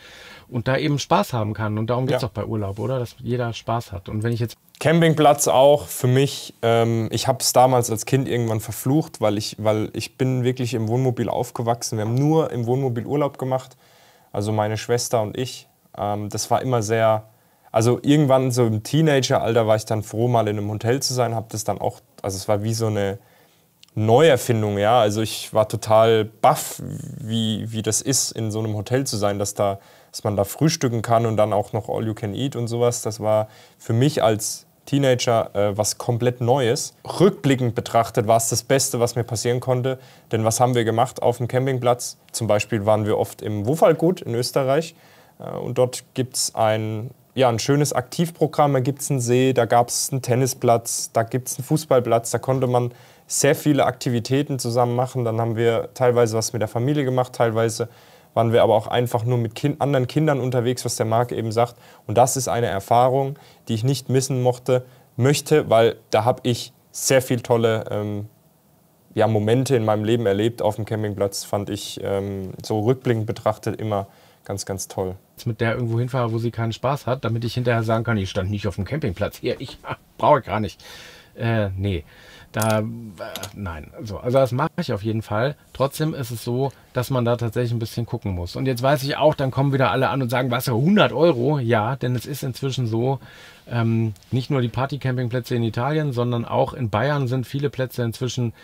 und da eben Spaß haben kann. Und darum geht es ja. auch bei Urlaub, oder? Dass jeder Spaß hat. Und wenn ich jetzt. Campingplatz auch für mich. Ähm, ich habe es damals als Kind irgendwann verflucht, weil ich, weil ich bin wirklich im Wohnmobil aufgewachsen. Wir haben nur im Wohnmobil Urlaub gemacht. Also meine Schwester und ich. Ähm, das war immer sehr also irgendwann so im Teenageralter war ich dann froh, mal in einem Hotel zu sein, habe das dann auch, also es war wie so eine Neuerfindung, ja. Also ich war total baff, wie, wie das ist, in so einem Hotel zu sein, dass, da, dass man da frühstücken kann und dann auch noch All You Can Eat und sowas. Das war für mich als Teenager äh, was komplett Neues. Rückblickend betrachtet war es das Beste, was mir passieren konnte. Denn was haben wir gemacht auf dem Campingplatz? Zum Beispiel waren wir oft im Wofalgut in Österreich. Äh, und dort gibt es ein ja, ein schönes Aktivprogramm. Da gibt es einen See, da gab es einen Tennisplatz, da gibt es einen Fußballplatz. Da konnte man sehr viele Aktivitäten zusammen machen. Dann haben wir teilweise was mit der Familie gemacht, teilweise waren wir aber auch einfach nur mit kind anderen Kindern unterwegs, was der Marc eben sagt. Und das ist eine Erfahrung, die ich nicht missen mochte, möchte, weil da habe ich sehr viele tolle ähm, ja, Momente in meinem Leben erlebt auf dem Campingplatz. Fand ich ähm, so rückblickend betrachtet immer ganz, ganz toll. Mit der irgendwo hinfahre, wo sie keinen Spaß hat, damit ich hinterher sagen kann, ich stand nicht auf dem Campingplatz. Hier, ich brauche gar nicht. Äh, nee. Da, äh, nein, so, also das mache ich auf jeden Fall. Trotzdem ist es so, dass man da tatsächlich ein bisschen gucken muss. Und jetzt weiß ich auch, dann kommen wieder alle an und sagen, was, 100 Euro? Ja, denn es ist inzwischen so, ähm, nicht nur die Partycampingplätze in Italien, sondern auch in Bayern sind viele Plätze inzwischen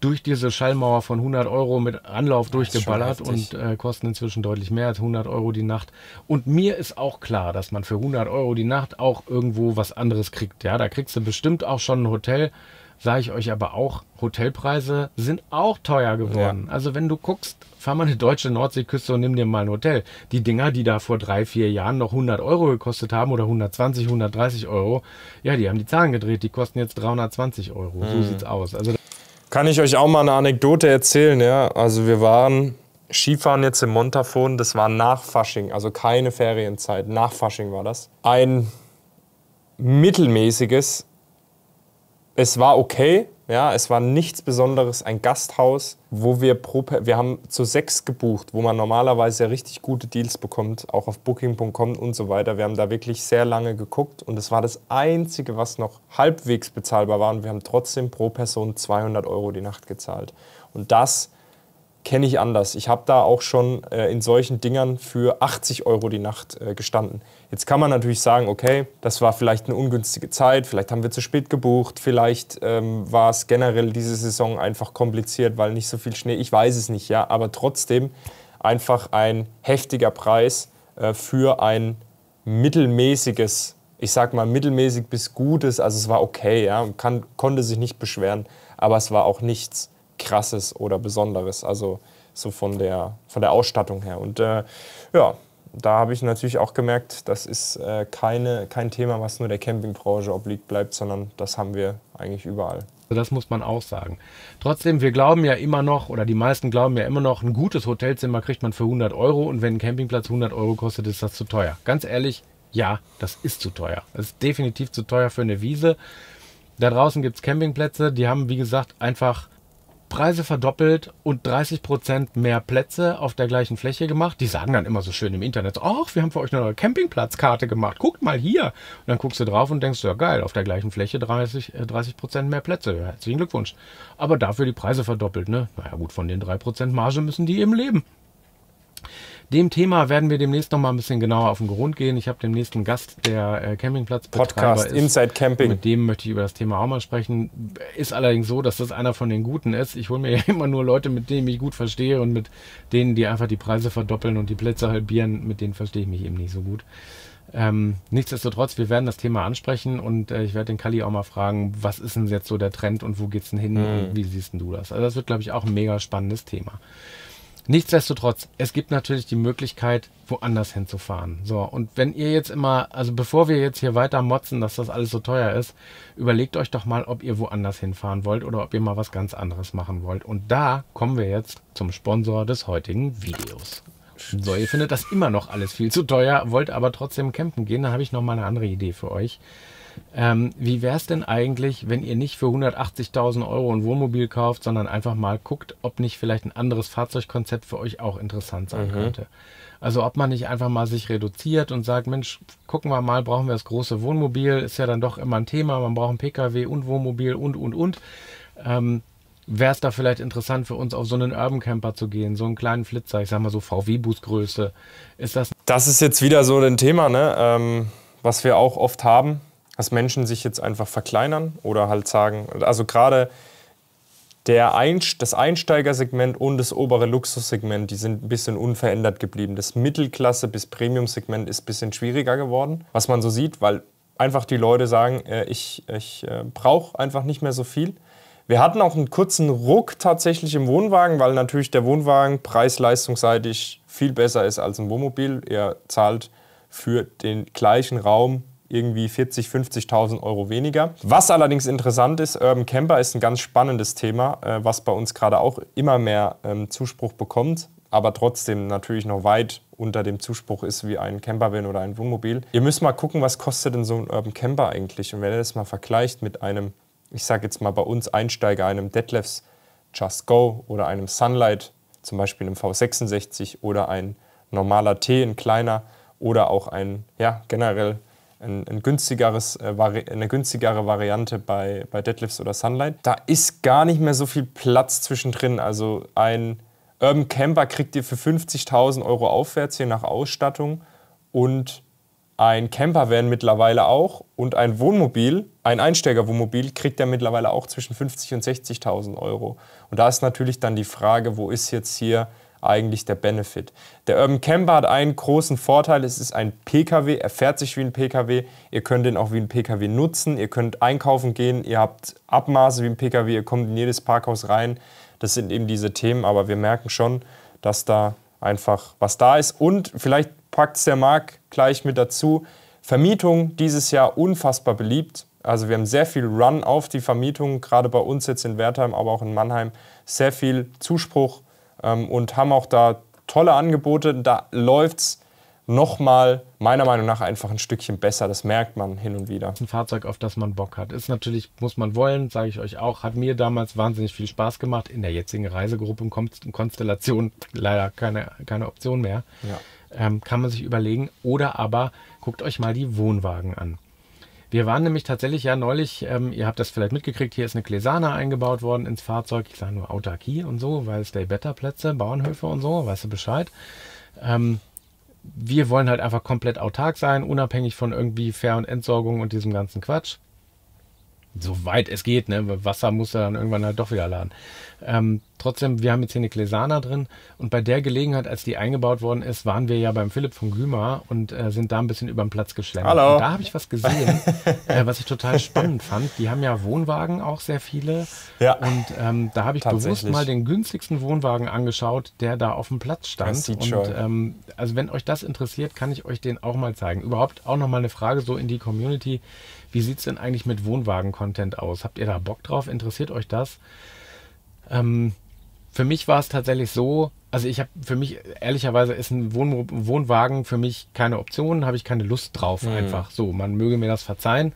durch diese Schallmauer von 100 Euro mit Anlauf durchgeballert und äh, kosten inzwischen deutlich mehr als 100 Euro die Nacht. Und mir ist auch klar, dass man für 100 Euro die Nacht auch irgendwo was anderes kriegt. Ja, da kriegst du bestimmt auch schon ein Hotel sage ich euch aber auch, Hotelpreise sind auch teuer geworden. Ja. Also wenn du guckst, fahr mal eine deutsche Nordseeküste und nimm dir mal ein Hotel. Die Dinger, die da vor drei, vier Jahren noch 100 Euro gekostet haben oder 120, 130 Euro, ja, die haben die Zahlen gedreht. Die kosten jetzt 320 Euro. Mhm. So sieht's aus. Also kann ich euch auch mal eine Anekdote erzählen, ja? Also wir waren Skifahren jetzt im Montafon, das war nach Fasching, also keine Ferienzeit, nach Fasching war das. Ein mittelmäßiges es war okay, ja, es war nichts Besonderes, ein Gasthaus, wo wir pro, wir haben zu sechs gebucht, wo man normalerweise richtig gute Deals bekommt, auch auf Booking.com und so weiter. Wir haben da wirklich sehr lange geguckt und es war das Einzige, was noch halbwegs bezahlbar war und wir haben trotzdem pro Person 200 Euro die Nacht gezahlt. Und das kenne ich anders. Ich habe da auch schon äh, in solchen Dingern für 80 Euro die Nacht äh, gestanden. Jetzt kann man natürlich sagen, okay, das war vielleicht eine ungünstige Zeit, vielleicht haben wir zu spät gebucht, vielleicht ähm, war es generell diese Saison einfach kompliziert, weil nicht so viel Schnee, ich weiß es nicht, ja, aber trotzdem einfach ein heftiger Preis äh, für ein mittelmäßiges, ich sag mal mittelmäßig bis gutes, also es war okay, ja, kann, konnte sich nicht beschweren, aber es war auch nichts krasses oder Besonderes. Also so von der, von der Ausstattung her. Und äh, ja, da habe ich natürlich auch gemerkt, das ist äh, keine, kein Thema, was nur der Campingbranche obliegt bleibt, sondern das haben wir eigentlich überall. Also das muss man auch sagen. Trotzdem, wir glauben ja immer noch, oder die meisten glauben ja immer noch, ein gutes Hotelzimmer kriegt man für 100 Euro und wenn ein Campingplatz 100 Euro kostet, ist das zu teuer. Ganz ehrlich, ja, das ist zu teuer. Das ist definitiv zu teuer für eine Wiese. Da draußen gibt es Campingplätze, die haben, wie gesagt, einfach Preise verdoppelt und 30% mehr Plätze auf der gleichen Fläche gemacht. Die sagen dann immer so schön im Internet, ach, wir haben für euch eine neue Campingplatzkarte gemacht, guckt mal hier. Und dann guckst du drauf und denkst, ja geil, auf der gleichen Fläche 30, 30 äh, mehr Plätze. herzlichen Glückwunsch. Aber dafür die Preise verdoppelt, ne? Naja gut, von den 3% Marge müssen die eben leben. Dem Thema werden wir demnächst noch mal ein bisschen genauer auf den Grund gehen. Ich habe demnächst einen Gast, der äh, Campingplatz Podcast ist. Inside Camping. Mit dem möchte ich über das Thema auch mal sprechen. Ist allerdings so, dass das einer von den Guten ist. Ich hole mir ja immer nur Leute, mit denen ich gut verstehe und mit denen, die einfach die Preise verdoppeln und die Plätze halbieren, mit denen verstehe ich mich eben nicht so gut. Ähm, nichtsdestotrotz, wir werden das Thema ansprechen und äh, ich werde den Kali auch mal fragen, was ist denn jetzt so der Trend und wo geht's denn hin mhm. und wie siehst denn du das? Also das wird, glaube ich, auch ein mega spannendes Thema. Nichtsdestotrotz, es gibt natürlich die Möglichkeit, woanders hinzufahren. So, und wenn ihr jetzt immer, also bevor wir jetzt hier weiter motzen, dass das alles so teuer ist, überlegt euch doch mal, ob ihr woanders hinfahren wollt oder ob ihr mal was ganz anderes machen wollt. Und da kommen wir jetzt zum Sponsor des heutigen Videos. So, ihr findet das immer noch alles viel zu teuer, wollt aber trotzdem campen gehen, dann habe ich nochmal eine andere Idee für euch. Ähm, wie wäre es denn eigentlich, wenn ihr nicht für 180.000 Euro ein Wohnmobil kauft, sondern einfach mal guckt, ob nicht vielleicht ein anderes Fahrzeugkonzept für euch auch interessant sein mhm. könnte? Also ob man nicht einfach mal sich reduziert und sagt, Mensch, gucken wir mal, brauchen wir das große Wohnmobil? Ist ja dann doch immer ein Thema, man braucht ein Pkw und Wohnmobil und, und, und. Ähm, Wäre es da vielleicht interessant für uns, auf so einen Urban Camper zu gehen, so einen kleinen Flitzer, ich sag mal so VW-Busgröße? Ist das. Das ist jetzt wieder so ein Thema, ne? Ähm, was wir auch oft haben dass Menschen sich jetzt einfach verkleinern oder halt sagen, also gerade der Einst das Einsteigersegment und das obere Luxussegment, die sind ein bisschen unverändert geblieben. Das Mittelklasse- bis Premiumsegment ist ein bisschen schwieriger geworden, was man so sieht, weil einfach die Leute sagen, äh, ich, ich äh, brauche einfach nicht mehr so viel. Wir hatten auch einen kurzen Ruck tatsächlich im Wohnwagen, weil natürlich der Wohnwagen preis-leistungsseitig viel besser ist als ein Wohnmobil. Er zahlt für den gleichen Raum irgendwie 40, 50.000 Euro weniger. Was allerdings interessant ist, Urban Camper ist ein ganz spannendes Thema, äh, was bei uns gerade auch immer mehr ähm, Zuspruch bekommt, aber trotzdem natürlich noch weit unter dem Zuspruch ist wie ein Campervan oder ein Wohnmobil. Ihr müsst mal gucken, was kostet denn so ein Urban Camper eigentlich? Und wenn ihr das mal vergleicht mit einem, ich sage jetzt mal bei uns Einsteiger, einem Detlefs Just Go oder einem Sunlight, zum Beispiel einem V66 oder ein normaler T, ein kleiner, oder auch ein ja, generell ein, ein günstigeres, äh, eine günstigere Variante bei, bei Deadlifts oder Sunlight. Da ist gar nicht mehr so viel Platz zwischendrin. Also ein Urban Camper kriegt ihr für 50.000 Euro aufwärts, je nach Ausstattung. Und ein Campervan mittlerweile auch. Und ein Wohnmobil, ein Einsteigerwohnmobil, kriegt er mittlerweile auch zwischen 50.000 und 60.000 Euro. Und da ist natürlich dann die Frage, wo ist jetzt hier eigentlich der Benefit. Der Urban Camper hat einen großen Vorteil, es ist ein Pkw, er fährt sich wie ein Pkw, ihr könnt ihn auch wie ein Pkw nutzen, ihr könnt einkaufen gehen, ihr habt Abmaße wie ein Pkw, ihr kommt in jedes Parkhaus rein. Das sind eben diese Themen, aber wir merken schon, dass da einfach was da ist und vielleicht packt es der Marc gleich mit dazu. Vermietung dieses Jahr unfassbar beliebt. Also wir haben sehr viel Run auf die Vermietung, gerade bei uns jetzt in Wertheim, aber auch in Mannheim. Sehr viel Zuspruch, ähm, und haben auch da tolle Angebote. Da läuft es nochmal meiner Meinung nach einfach ein Stückchen besser. Das merkt man hin und wieder. Ein Fahrzeug, auf das man Bock hat. Ist natürlich, muss man wollen, sage ich euch auch. Hat mir damals wahnsinnig viel Spaß gemacht. In der jetzigen Reisegruppe und Konstellation leider keine, keine Option mehr. Ja. Ähm, kann man sich überlegen. Oder aber guckt euch mal die Wohnwagen an. Wir waren nämlich tatsächlich ja neulich, ähm, ihr habt das vielleicht mitgekriegt, hier ist eine Klesana eingebaut worden ins Fahrzeug. Ich sage nur Autarkie und so, weil es Stay Better Plätze, Bauernhöfe und so, weißt du Bescheid. Ähm, wir wollen halt einfach komplett autark sein, unabhängig von irgendwie Fair- und Entsorgung und diesem ganzen Quatsch soweit es geht, ne? Wasser muss er dann irgendwann halt doch wieder laden. Ähm, trotzdem, wir haben jetzt hier eine Gläsana drin und bei der Gelegenheit, als die eingebaut worden ist, waren wir ja beim Philipp von Gümer und äh, sind da ein bisschen über den Platz geschlendert. Hallo. Und da habe ich was gesehen, äh, was ich total spannend fand. Die haben ja Wohnwagen auch sehr viele ja. und ähm, da habe ich bewusst mal den günstigsten Wohnwagen angeschaut, der da auf dem Platz stand. Das sieht und schon. Ähm, also wenn euch das interessiert, kann ich euch den auch mal zeigen. Überhaupt auch nochmal eine Frage so in die Community. Wie sieht es denn eigentlich mit Wohnwagen-Content aus? Habt ihr da Bock drauf? Interessiert euch das? Ähm, für mich war es tatsächlich so, also ich habe für mich, ehrlicherweise ist ein Wohn Wohnwagen für mich keine Option, habe ich keine Lust drauf mhm. einfach. So, man möge mir das verzeihen.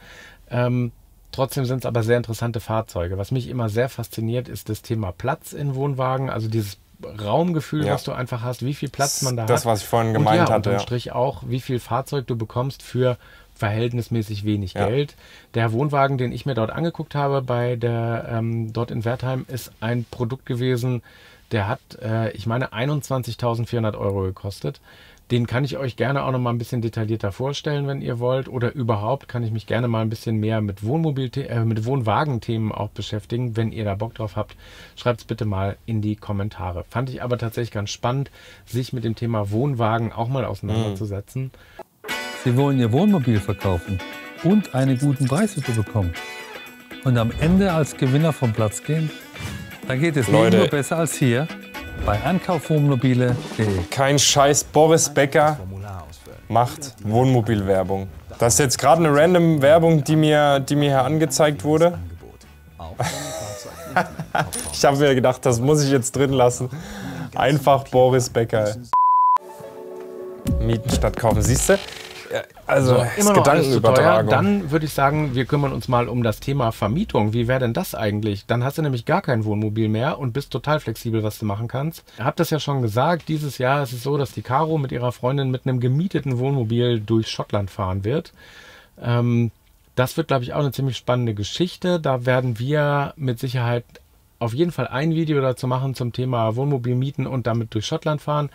Ähm, Trotzdem sind es aber sehr interessante Fahrzeuge. Was mich immer sehr fasziniert, ist das Thema Platz in Wohnwagen, also dieses Raumgefühl, ja. was du einfach hast, wie viel Platz man da das, hat. Das, was ich vorhin gemeint und ja, hatte. Strich ja. auch, wie viel Fahrzeug du bekommst für verhältnismäßig wenig ja. Geld. Der Wohnwagen, den ich mir dort angeguckt habe, bei der ähm, dort in Wertheim, ist ein Produkt gewesen, der hat, äh, ich meine, 21.400 Euro gekostet. Den kann ich euch gerne auch noch mal ein bisschen detaillierter vorstellen, wenn ihr wollt. Oder überhaupt kann ich mich gerne mal ein bisschen mehr mit Wohnmobil, äh, mit Wohnwagenthemen auch beschäftigen. Wenn ihr da Bock drauf habt, schreibt es bitte mal in die Kommentare. Fand ich aber tatsächlich ganz spannend, sich mit dem Thema Wohnwagen auch mal mhm. auseinanderzusetzen. Mhm. Sie wollen ihr Wohnmobil verkaufen und einen guten Preis dafür bekommen. Und am Ende als Gewinner vom Platz gehen? Dann geht es Leute. nur besser als hier bei ankaufwohnmobile.de. Kein Scheiß, Boris Becker macht Wohnmobilwerbung. Das ist jetzt gerade eine random Werbung, die mir, die mir hier angezeigt wurde. ich habe mir gedacht, das muss ich jetzt drin lassen. Einfach Boris Becker. Mieten statt kaufen, siehst du? also so, immer noch alles zu teuer, dann würde ich sagen, wir kümmern uns mal um das Thema Vermietung. Wie wäre denn das eigentlich? Dann hast du nämlich gar kein Wohnmobil mehr und bist total flexibel, was du machen kannst. Ich habe das ja schon gesagt, dieses Jahr ist es so, dass die Caro mit ihrer Freundin mit einem gemieteten Wohnmobil durch Schottland fahren wird. Ähm, das wird, glaube ich, auch eine ziemlich spannende Geschichte. Da werden wir mit Sicherheit auf jeden Fall ein Video dazu machen zum Thema Wohnmobil mieten und damit durch Schottland fahren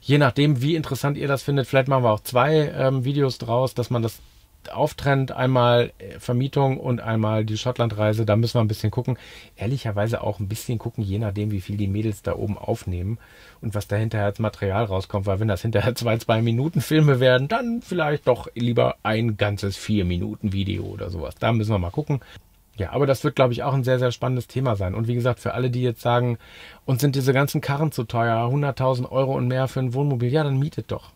je nachdem, wie interessant ihr das findet, vielleicht machen wir auch zwei ähm, Videos draus, dass man das auftrennt. Einmal äh, Vermietung und einmal die Schottlandreise. Da müssen wir ein bisschen gucken. Ehrlicherweise auch ein bisschen gucken, je nachdem, wie viel die Mädels da oben aufnehmen und was da hinterher als Material rauskommt. Weil wenn das hinterher zwei, zwei Minuten Filme werden, dann vielleicht doch lieber ein ganzes vier Minuten Video oder sowas. Da müssen wir mal gucken. Ja, aber das wird, glaube ich, auch ein sehr, sehr spannendes Thema sein. Und wie gesagt, für alle, die jetzt sagen, uns sind diese ganzen Karren zu teuer, 100.000 Euro und mehr für ein Wohnmobil, ja, dann mietet doch.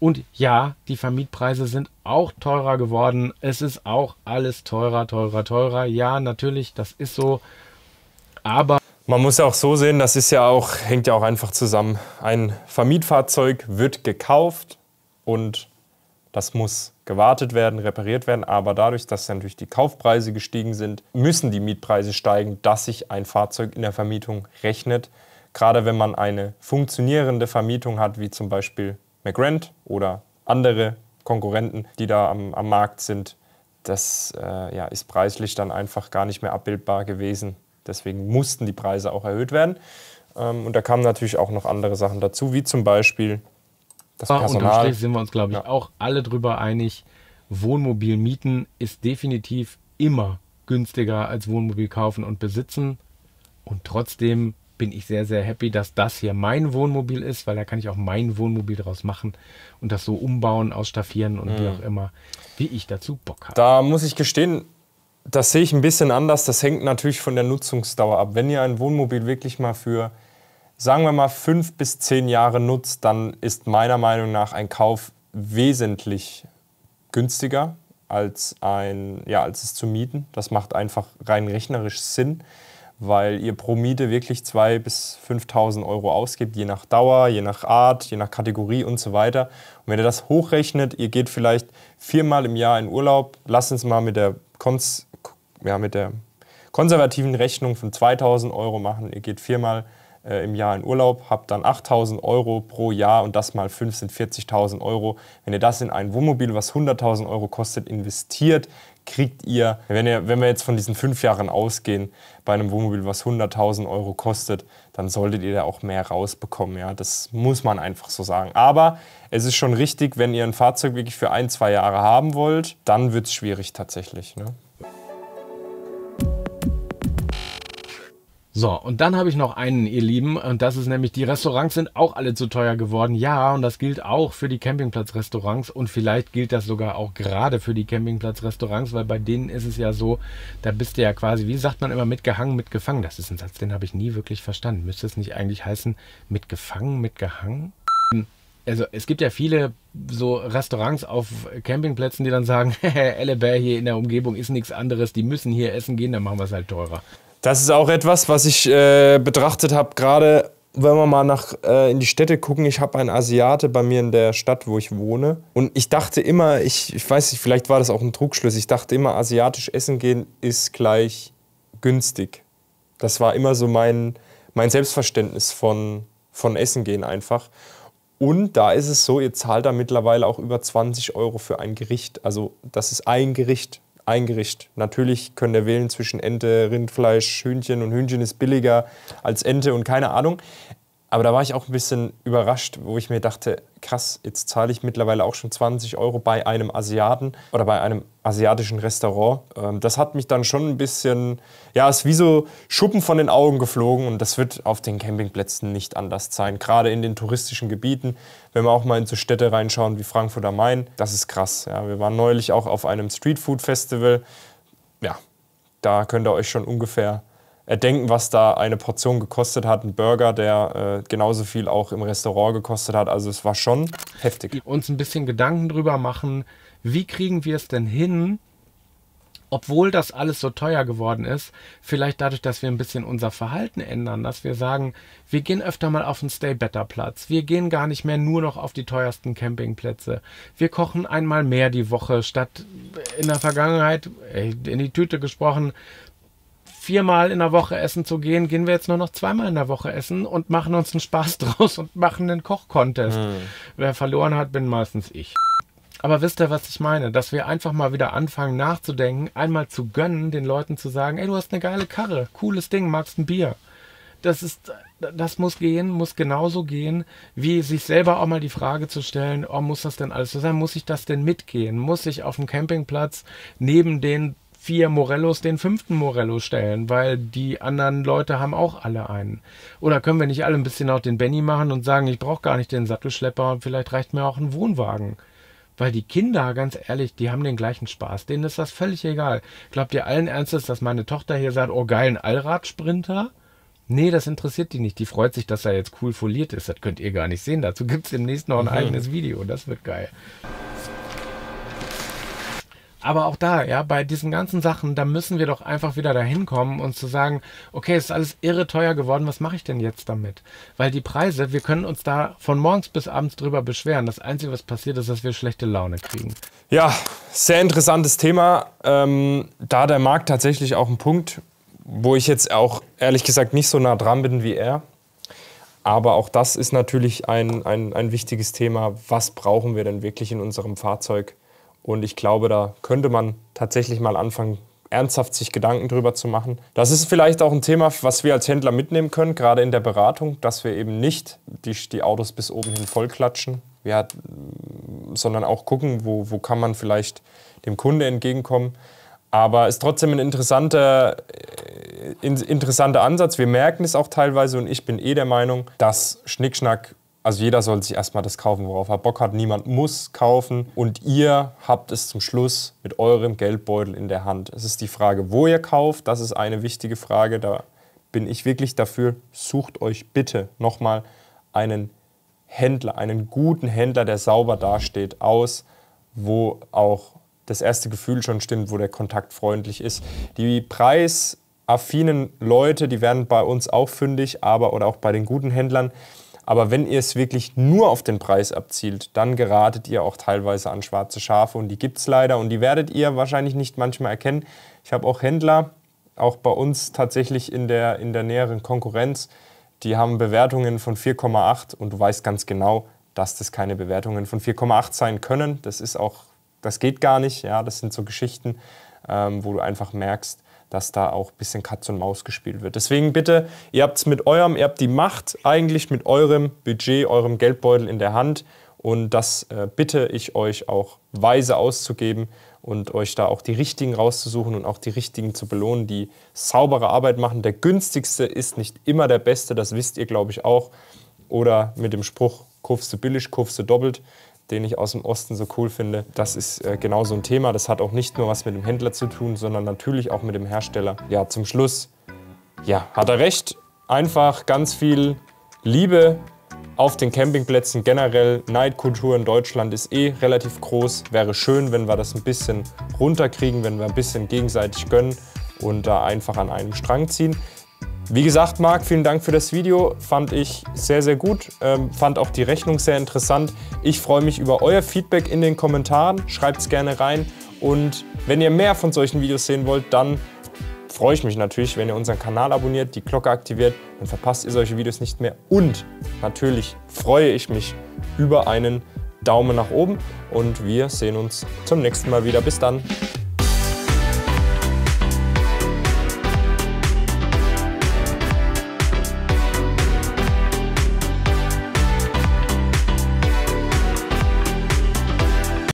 Und ja, die Vermietpreise sind auch teurer geworden. Es ist auch alles teurer, teurer, teurer. Ja, natürlich, das ist so. Aber. Man muss ja auch so sehen, das ist ja auch, hängt ja auch einfach zusammen. Ein Vermietfahrzeug wird gekauft und das muss gewartet werden, repariert werden. Aber dadurch, dass natürlich die Kaufpreise gestiegen sind, müssen die Mietpreise steigen, dass sich ein Fahrzeug in der Vermietung rechnet. Gerade wenn man eine funktionierende Vermietung hat, wie zum Beispiel McRent oder andere Konkurrenten, die da am, am Markt sind, das äh, ja, ist preislich dann einfach gar nicht mehr abbildbar gewesen. Deswegen mussten die Preise auch erhöht werden. Ähm, und da kamen natürlich auch noch andere Sachen dazu, wie zum Beispiel das Aber ah, Personal. unterm Strich sind wir uns, glaube ich, ja. auch alle drüber einig. Wohnmobil mieten ist definitiv immer günstiger als Wohnmobil kaufen und besitzen. Und trotzdem bin ich sehr, sehr happy, dass das hier mein Wohnmobil ist, weil da kann ich auch mein Wohnmobil draus machen und das so umbauen, ausstaffieren und mhm. wie auch immer, wie ich dazu Bock habe. Da muss ich gestehen, das sehe ich ein bisschen anders. Das hängt natürlich von der Nutzungsdauer ab. Wenn ihr ein Wohnmobil wirklich mal für sagen wir mal, fünf bis zehn Jahre nutzt, dann ist meiner Meinung nach ein Kauf wesentlich günstiger als, ein, ja, als es zu mieten. Das macht einfach rein rechnerisch Sinn, weil ihr pro Miete wirklich 2.000 bis 5.000 Euro ausgibt, je nach Dauer, je nach Art, je nach Kategorie und so weiter. Und wenn ihr das hochrechnet, ihr geht vielleicht viermal im Jahr in Urlaub, lasst uns mal mit der, Kons ja, mit der konservativen Rechnung von 2.000 Euro machen, ihr geht viermal äh, im Jahr in Urlaub, habt dann 8000 Euro pro Jahr und das mal 5 sind 40.000 Euro. Wenn ihr das in ein Wohnmobil, was 100.000 Euro kostet, investiert, kriegt ihr, wenn, ihr, wenn wir jetzt von diesen fünf Jahren ausgehen, bei einem Wohnmobil, was 100.000 Euro kostet, dann solltet ihr da auch mehr rausbekommen. Ja? Das muss man einfach so sagen. Aber es ist schon richtig, wenn ihr ein Fahrzeug wirklich für ein, zwei Jahre haben wollt, dann wird es schwierig tatsächlich. Ne? So, und dann habe ich noch einen, ihr Lieben, und das ist nämlich, die Restaurants sind auch alle zu teuer geworden. Ja, und das gilt auch für die Campingplatzrestaurants und vielleicht gilt das sogar auch gerade für die Campingplatzrestaurants, weil bei denen ist es ja so, da bist du ja quasi, wie sagt man immer, mitgehangen, mitgefangen. Das ist ein Satz, den habe ich nie wirklich verstanden. Müsste es nicht eigentlich heißen, mitgefangen, mitgehangen? also es gibt ja viele so Restaurants auf Campingplätzen, die dann sagen, Ellebär hier in der Umgebung ist nichts anderes, die müssen hier essen gehen, dann machen wir es halt teurer. Das ist auch etwas, was ich äh, betrachtet habe, gerade wenn wir mal nach, äh, in die Städte gucken, ich habe einen Asiate bei mir in der Stadt, wo ich wohne. Und ich dachte immer, ich, ich weiß nicht, vielleicht war das auch ein Trugschluss, ich dachte immer, asiatisch essen gehen ist gleich günstig. Das war immer so mein, mein Selbstverständnis von, von Essen gehen einfach. Und da ist es so, ihr zahlt da mittlerweile auch über 20 Euro für ein Gericht. Also das ist ein Gericht ein Gericht. Natürlich können wir wählen zwischen Ente, Rindfleisch, Hühnchen und Hühnchen ist billiger als Ente und keine Ahnung. Aber da war ich auch ein bisschen überrascht, wo ich mir dachte, krass, jetzt zahle ich mittlerweile auch schon 20 Euro bei einem Asiaten oder bei einem asiatischen Restaurant. Ähm, das hat mich dann schon ein bisschen, ja, ist wie so Schuppen von den Augen geflogen und das wird auf den Campingplätzen nicht anders sein. Gerade in den touristischen Gebieten, wenn wir auch mal in so Städte reinschauen wie Frankfurt am Main, das ist krass. Ja. Wir waren neulich auch auf einem Streetfood-Festival. Ja, da könnt ihr euch schon ungefähr erdenken, was da eine Portion gekostet hat. Ein Burger, der äh, genauso viel auch im Restaurant gekostet hat. Also es war schon heftig. Uns ein bisschen Gedanken drüber machen, wie kriegen wir es denn hin, obwohl das alles so teuer geworden ist, vielleicht dadurch, dass wir ein bisschen unser Verhalten ändern, dass wir sagen, wir gehen öfter mal auf den Stay-Better-Platz, wir gehen gar nicht mehr nur noch auf die teuersten Campingplätze, wir kochen einmal mehr die Woche, statt in der Vergangenheit, in die Tüte gesprochen, viermal in der Woche essen zu gehen, gehen wir jetzt nur noch zweimal in der Woche essen und machen uns einen Spaß draus und machen einen Koch-Contest. Hm. Wer verloren hat, bin meistens ich. Aber wisst ihr, was ich meine? Dass wir einfach mal wieder anfangen nachzudenken, einmal zu gönnen, den Leuten zu sagen, ey, du hast eine geile Karre, cooles Ding, magst ein Bier. Das ist, das muss gehen, muss genauso gehen, wie sich selber auch mal die Frage zu stellen, oh, muss das denn alles so sein? Muss ich das denn mitgehen? Muss ich auf dem Campingplatz neben den vier Morellos den fünften Morello stellen, weil die anderen Leute haben auch alle einen. Oder können wir nicht alle ein bisschen auch den Benny machen und sagen, ich brauche gar nicht den Sattelschlepper, und vielleicht reicht mir auch ein Wohnwagen. Weil die Kinder, ganz ehrlich, die haben den gleichen Spaß. Denen ist das völlig egal. Glaubt ihr allen Ernstes, dass meine Tochter hier sagt, oh geil, ein Allradsprinter? Nee, das interessiert die nicht. Die freut sich, dass er jetzt cool foliert ist. Das könnt ihr gar nicht sehen. Dazu gibt es demnächst noch ein mhm. eigenes Video. Das wird geil. Aber auch da, ja, bei diesen ganzen Sachen, da müssen wir doch einfach wieder dahin kommen und zu sagen, okay, es ist alles irre teuer geworden, was mache ich denn jetzt damit? Weil die Preise, wir können uns da von morgens bis abends drüber beschweren. Das Einzige, was passiert, ist, dass wir schlechte Laune kriegen. Ja, sehr interessantes Thema. Ähm, da der Markt tatsächlich auch ein Punkt, wo ich jetzt auch ehrlich gesagt nicht so nah dran bin wie er. Aber auch das ist natürlich ein, ein, ein wichtiges Thema. Was brauchen wir denn wirklich in unserem Fahrzeug? Und ich glaube, da könnte man tatsächlich mal anfangen, ernsthaft sich Gedanken drüber zu machen. Das ist vielleicht auch ein Thema, was wir als Händler mitnehmen können, gerade in der Beratung, dass wir eben nicht die, die Autos bis oben hin vollklatschen, ja, sondern auch gucken, wo, wo kann man vielleicht dem Kunde entgegenkommen. Aber es ist trotzdem ein interessanter, äh, interessanter Ansatz. Wir merken es auch teilweise und ich bin eh der Meinung, dass Schnickschnack also jeder soll sich erstmal das kaufen, worauf er Bock hat. Niemand muss kaufen. Und ihr habt es zum Schluss mit eurem Geldbeutel in der Hand. Es ist die Frage, wo ihr kauft. Das ist eine wichtige Frage. Da bin ich wirklich dafür. Sucht euch bitte nochmal einen Händler, einen guten Händler, der sauber dasteht, aus, wo auch das erste Gefühl schon stimmt, wo der Kontakt freundlich ist. Die preisaffinen Leute, die werden bei uns auch fündig, aber oder auch bei den guten Händlern aber wenn ihr es wirklich nur auf den Preis abzielt, dann geratet ihr auch teilweise an schwarze Schafe und die gibt es leider und die werdet ihr wahrscheinlich nicht manchmal erkennen. Ich habe auch Händler, auch bei uns tatsächlich in der, in der näheren Konkurrenz, die haben Bewertungen von 4,8 und du weißt ganz genau, dass das keine Bewertungen von 4,8 sein können. Das ist auch, das geht gar nicht. Ja, das sind so Geschichten, ähm, wo du einfach merkst, dass da auch ein bisschen Katz und Maus gespielt wird. Deswegen bitte, ihr habt es mit eurem, ihr habt die Macht eigentlich mit eurem Budget, eurem Geldbeutel in der Hand. Und das äh, bitte ich euch auch weise auszugeben und euch da auch die richtigen rauszusuchen und auch die richtigen zu belohnen, die saubere Arbeit machen. Der günstigste ist nicht immer der beste, das wisst ihr, glaube ich, auch. Oder mit dem Spruch, kaufst du billig, kaufst du doppelt den ich aus dem Osten so cool finde. Das ist äh, genau so ein Thema. Das hat auch nicht nur was mit dem Händler zu tun, sondern natürlich auch mit dem Hersteller. Ja, zum Schluss, ja, hat er recht. Einfach ganz viel Liebe auf den Campingplätzen generell. Neidkultur in Deutschland ist eh relativ groß. Wäre schön, wenn wir das ein bisschen runterkriegen, wenn wir ein bisschen gegenseitig gönnen und da einfach an einem Strang ziehen. Wie gesagt, Marc, vielen Dank für das Video. Fand ich sehr, sehr gut. Ähm, fand auch die Rechnung sehr interessant. Ich freue mich über euer Feedback in den Kommentaren. Schreibt es gerne rein. Und wenn ihr mehr von solchen Videos sehen wollt, dann freue ich mich natürlich, wenn ihr unseren Kanal abonniert, die Glocke aktiviert, dann verpasst ihr solche Videos nicht mehr. Und natürlich freue ich mich über einen Daumen nach oben und wir sehen uns zum nächsten Mal wieder. Bis dann.